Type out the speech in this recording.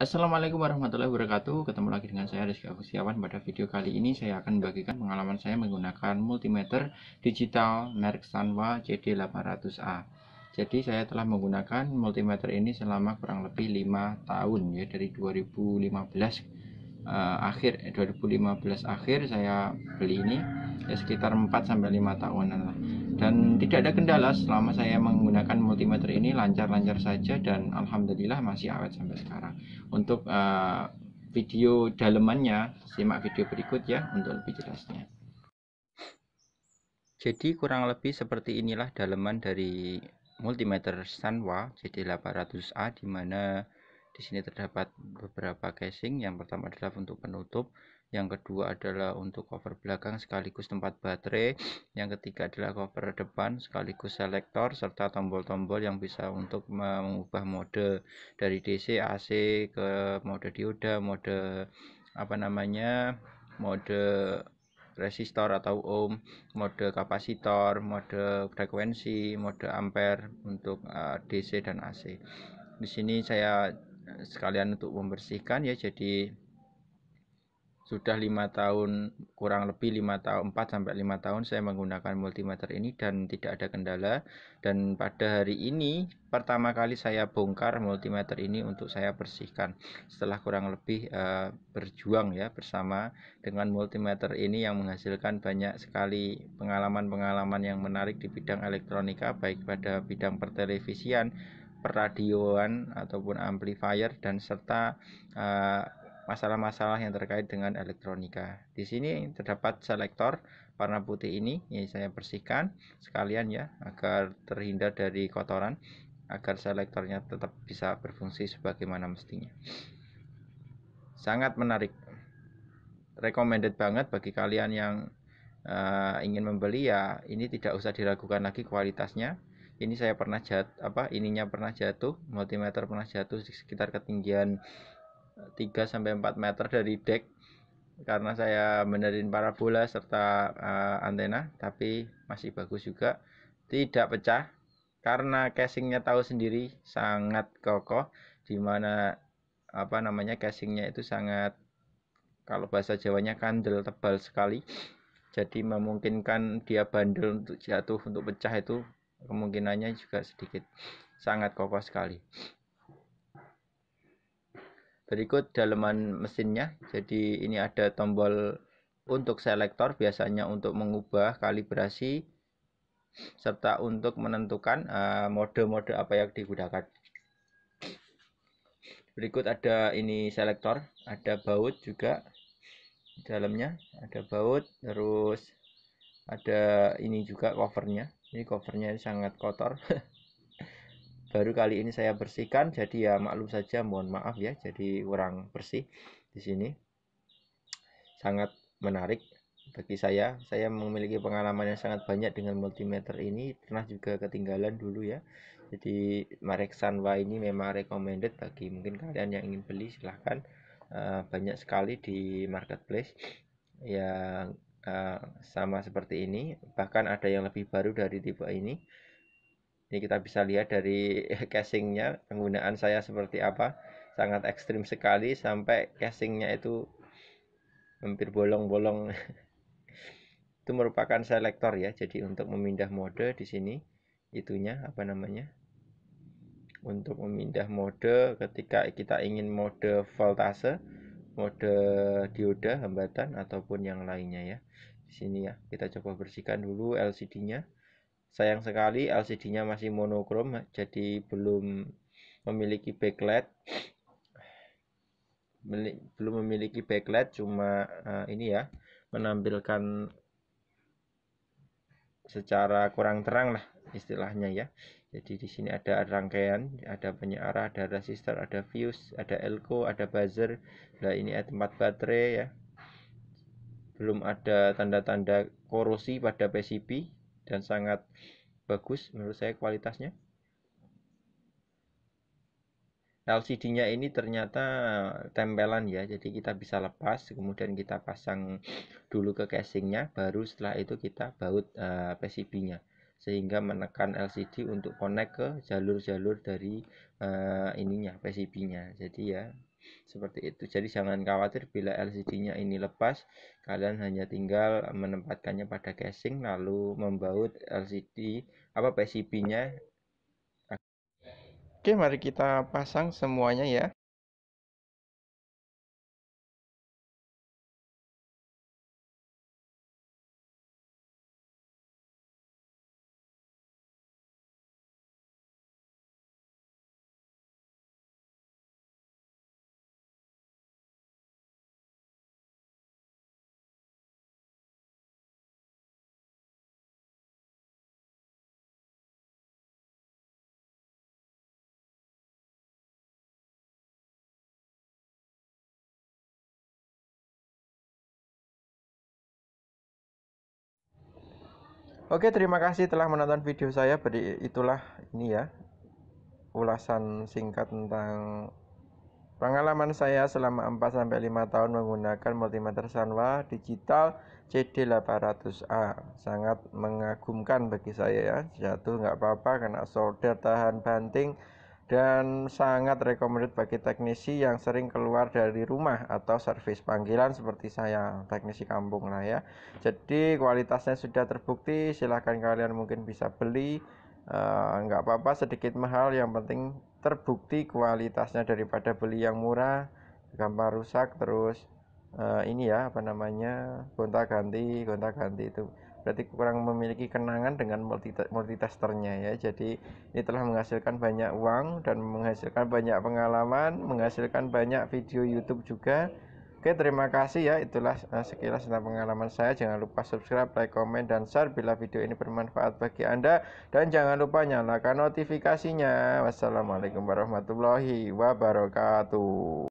Assalamualaikum warahmatullahi wabarakatuh Ketemu lagi dengan saya Rizky Agustiawan Pada video kali ini saya akan bagikan pengalaman saya menggunakan multimeter digital merek Sanwa CD800A Jadi saya telah menggunakan multimeter ini selama kurang lebih 5 tahun ya Dari 2015 eh, akhir 2015 eh, akhir saya beli ini ya sekitar 4 5 tahunan lah dan tidak ada kendala selama saya menggunakan multimeter ini lancar-lancar saja dan alhamdulillah masih awet sampai sekarang untuk uh, video dalemannya simak video berikut ya untuk lebih jelasnya jadi kurang lebih seperti inilah daleman dari multimeter Sanwa cd 800 a di mana di sini terdapat beberapa casing yang pertama adalah untuk penutup yang kedua adalah untuk cover belakang sekaligus tempat baterai yang ketiga adalah cover depan sekaligus selektor serta tombol-tombol yang bisa untuk mengubah mode dari DC AC ke mode dioda mode apa namanya mode resistor atau ohm mode kapasitor mode frekuensi mode ampere untuk eh, DC dan AC di sini saya sekalian untuk membersihkan ya jadi sudah lima tahun kurang lebih lima tahun 4 sampai lima tahun saya menggunakan multimeter ini dan tidak ada kendala dan pada hari ini pertama kali saya bongkar multimeter ini untuk saya bersihkan setelah kurang lebih uh, berjuang ya bersama dengan multimeter ini yang menghasilkan banyak sekali pengalaman-pengalaman yang menarik di bidang elektronika baik pada bidang pertelevisian peradioan ataupun amplifier dan serta uh, masalah-masalah yang terkait dengan elektronika. Di sini terdapat selektor warna putih ini yang saya bersihkan sekalian ya agar terhindar dari kotoran agar selektornya tetap bisa berfungsi sebagaimana mestinya. Sangat menarik. Recommended banget bagi kalian yang uh, ingin membeli ya ini tidak usah diragukan lagi kualitasnya ini saya pernah jat apa ininya pernah jatuh multimeter pernah jatuh di sekitar ketinggian 3 sampai 4 meter dari deck karena saya benerin parabola serta uh, antena tapi masih bagus juga tidak pecah karena casingnya tahu sendiri sangat kokoh dimana apa namanya casingnya itu sangat kalau bahasa Jawanya kandel tebal sekali jadi memungkinkan dia bandel untuk jatuh untuk pecah itu kemungkinannya juga sedikit sangat kokoh sekali Berikut daleman mesinnya. Jadi ini ada tombol untuk selektor biasanya untuk mengubah kalibrasi serta untuk menentukan eh, mode-mode uh, apa yang digunakan. Berikut ada ini selektor, ada baut juga dalamnya, ada baut, terus ada ini juga covernya. Ini covernya sangat kotor. baru kali ini saya bersihkan jadi ya maklum saja mohon maaf ya jadi kurang bersih di sini sangat menarik bagi saya saya memiliki pengalaman yang sangat banyak dengan multimeter ini pernah juga ketinggalan dulu ya jadi merek Sanwa ini memang recommended bagi mungkin kalian yang ingin beli silahkan uh, banyak sekali di marketplace yang uh, sama seperti ini bahkan ada yang lebih baru dari tipe ini ini kita bisa lihat dari casingnya penggunaan saya seperti apa. Sangat ekstrim sekali sampai casingnya itu hampir bolong-bolong. itu merupakan selektor ya, jadi untuk memindah mode di sini itunya apa namanya untuk memindah mode ketika kita ingin mode voltase mode dioda hambatan ataupun yang lainnya ya di sini ya kita coba bersihkan dulu LCD nya Sayang sekali LCD-nya masih monokrom jadi belum memiliki backlight. Belum memiliki backlight cuma uh, ini ya menampilkan secara kurang terang lah istilahnya ya. Jadi di sini ada rangkaian, ada banyak ada resistor, ada fuse, ada elko, ada buzzer. Nah, ini ada tempat baterai ya. Belum ada tanda-tanda korosi pada PCB dan sangat bagus menurut saya kualitasnya. LCD-nya ini ternyata tempelan ya, jadi kita bisa lepas, kemudian kita pasang dulu ke casingnya, baru setelah itu kita baut uh, eh, PCB-nya, sehingga menekan LCD untuk connect ke jalur-jalur dari uh, ininya PCB-nya. Jadi ya seperti itu jadi jangan khawatir bila LCD-nya ini lepas kalian hanya tinggal menempatkannya pada casing lalu membaut LCD apa PCB-nya Oke mari kita pasang semuanya ya Oke, terima kasih telah menonton video saya. Beri itulah ini ya. Ulasan singkat tentang pengalaman saya selama 4 sampai 5 tahun menggunakan multimeter Sanwa digital CD800A. Sangat mengagumkan bagi saya ya. Jatuh nggak apa-apa karena solder tahan banting dan sangat recommended bagi teknisi yang sering keluar dari rumah atau servis panggilan seperti saya teknisi kampung lah ya jadi kualitasnya sudah terbukti silahkan kalian mungkin bisa beli eh, nggak uh, apa-apa sedikit mahal yang penting terbukti kualitasnya daripada beli yang murah gampang rusak terus uh, ini ya apa namanya gonta-ganti gonta-ganti itu berarti kurang memiliki kenangan dengan multitesternya ya jadi ini telah menghasilkan banyak uang dan menghasilkan banyak pengalaman menghasilkan banyak video YouTube juga oke terima kasih ya itulah eh, sekilas tentang pengalaman saya jangan lupa subscribe like comment dan share bila video ini bermanfaat bagi anda dan jangan lupa nyalakan notifikasinya wassalamualaikum warahmatullahi wabarakatuh